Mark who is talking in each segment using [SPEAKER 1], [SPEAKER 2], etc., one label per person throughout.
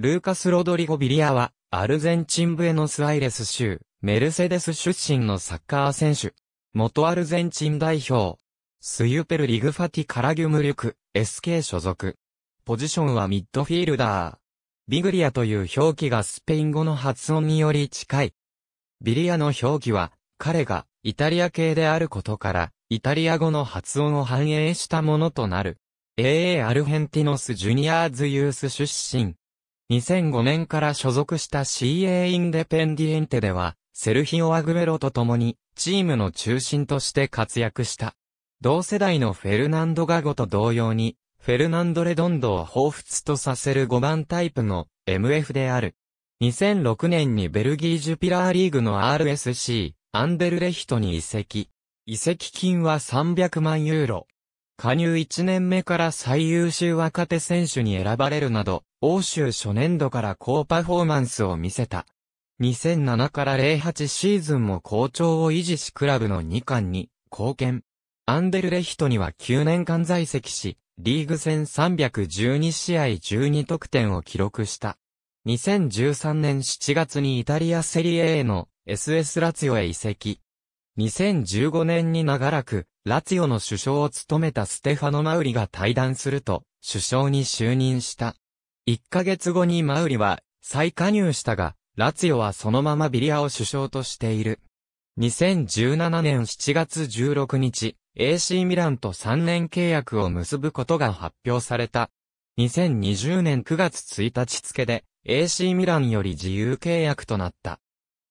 [SPEAKER 1] ルーカス・ロドリゴ・ビリアは、アルゼンチンブエノスアイレス州、メルセデス出身のサッカー選手。元アルゼンチン代表。スユペル・リグファティ・カラギュムリュク、SK 所属。ポジションはミッドフィールダー。ビグリアという表記がスペイン語の発音により近い。ビリアの表記は、彼がイタリア系であることから、イタリア語の発音を反映したものとなる。AA アルヘンティノス・ジュニアーズ・ユース出身。2005年から所属した CA インデペンディエンテでは、セルヒオ・アグベロと共に、チームの中心として活躍した。同世代のフェルナンド・ガゴと同様に、フェルナンド・レドンドを彷彿とさせる5番タイプの MF である。2006年にベルギージュピラーリーグの RSC、アンデルレヒトに移籍。移籍金は300万ユーロ。加入1年目から最優秀若手選手に選ばれるなど、欧州初年度から高パフォーマンスを見せた。2007から08シーズンも好調を維持しクラブの2冠に貢献。アンデルレヒトには9年間在籍し、リーグ戦312試合12得点を記録した。2013年7月にイタリアセリエ A の SS ラツィオへ移籍。2015年に長らく、ラツィオの首相を務めたステファノ・マウリが退団すると、首相に就任した。1ヶ月後にマウリは再加入したが、ラツヨはそのままビリアを首相としている。2017年7月16日、AC ミランと3年契約を結ぶことが発表された。2020年9月1日付で AC ミランより自由契約となった。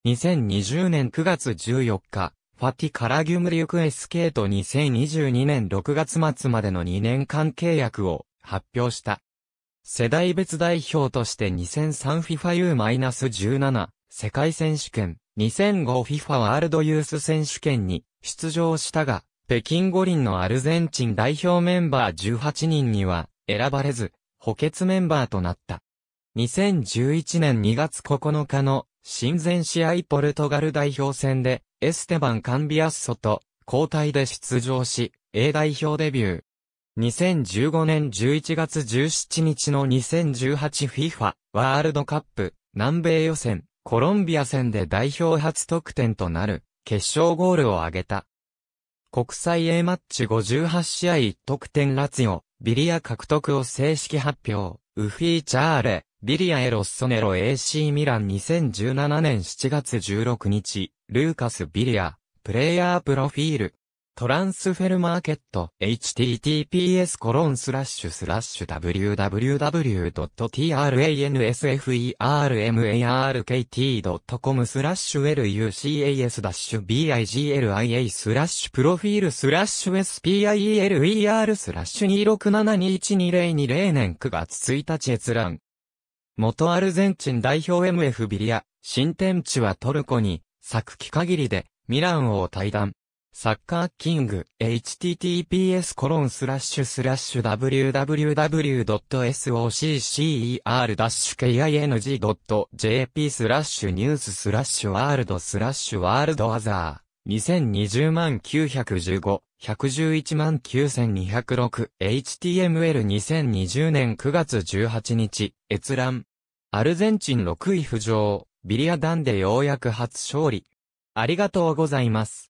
[SPEAKER 1] 2020年9月14日、ファティ・カラギュムリュクエスケート2022年6月末までの2年間契約を発表した。世代別代表として 2003FIFA U-17 世界選手権、2005FIFA ワールドユース選手権に出場したが、北京五輪のアルゼンチン代表メンバー18人には選ばれず、補欠メンバーとなった。2011年2月9日の親善試合ポルトガル代表戦でエステバン・カンビアッソと交代で出場し、A 代表デビュー。2015年11月17日の 2018FIFA ワールドカップ南米予選コロンビア戦で代表初得点となる決勝ゴールを挙げた。国際 A マッチ58試合1得点ラツヨ、ビリア獲得を正式発表。ウフィーチャーレ、ビリアエロッソネロ AC ミラン2017年7月16日、ルーカス・ビリア、プレイヤープロフィール。トランスフェルマーケット https コロンスラッシュスラッシュ www.transfermarket.com スラッシュ lucas-bigia l スラッシュプロフィールスラッシュ s p i e l e r スラッシュ2 6 7 2 1 2 0 2 0年9月1日閲覧元アルゼンチン代表 MF ビリア新天地はトルコに昨季限りでミランを退団サッカーキング、https コロンスラッシュスラッシュ www.soccer-king.jp スラッシュニューススラッシュワールドスラッシュワールドアザー2020万915、111万9206、html2020 年9月18日、閲覧。アルゼンチン6位浮上、ビリアダンでようやく初勝利。ありがとうございます。